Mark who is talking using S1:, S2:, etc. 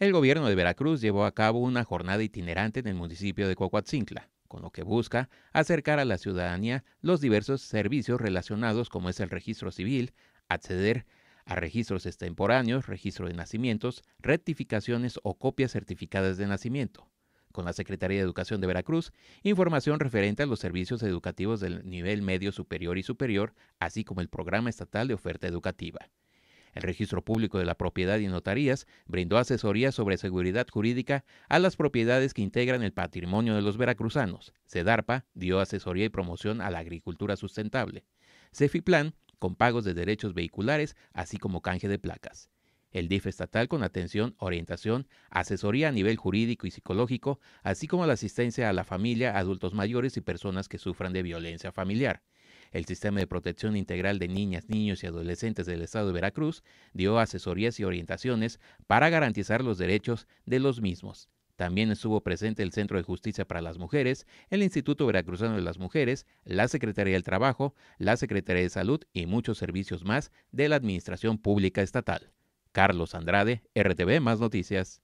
S1: El gobierno de Veracruz llevó a cabo una jornada itinerante en el municipio de Coahuatzintla, con lo que busca acercar a la ciudadanía los diversos servicios relacionados como es el registro civil, acceder a registros extemporáneos, registro de nacimientos, rectificaciones o copias certificadas de nacimiento. Con la Secretaría de Educación de Veracruz, información referente a los servicios educativos del nivel medio superior y superior, así como el Programa Estatal de Oferta Educativa. El Registro Público de la Propiedad y Notarías brindó asesoría sobre seguridad jurídica a las propiedades que integran el patrimonio de los veracruzanos. CEDARPA dio asesoría y promoción a la agricultura sustentable. CEFIPLAN con pagos de derechos vehiculares, así como canje de placas el DIF estatal con atención, orientación, asesoría a nivel jurídico y psicológico, así como la asistencia a la familia, adultos mayores y personas que sufran de violencia familiar. El Sistema de Protección Integral de Niñas, Niños y Adolescentes del Estado de Veracruz dio asesorías y orientaciones para garantizar los derechos de los mismos. También estuvo presente el Centro de Justicia para las Mujeres, el Instituto Veracruzano de las Mujeres, la Secretaría del Trabajo, la Secretaría de Salud y muchos servicios más de la Administración Pública Estatal. Carlos Andrade, RTV Más Noticias.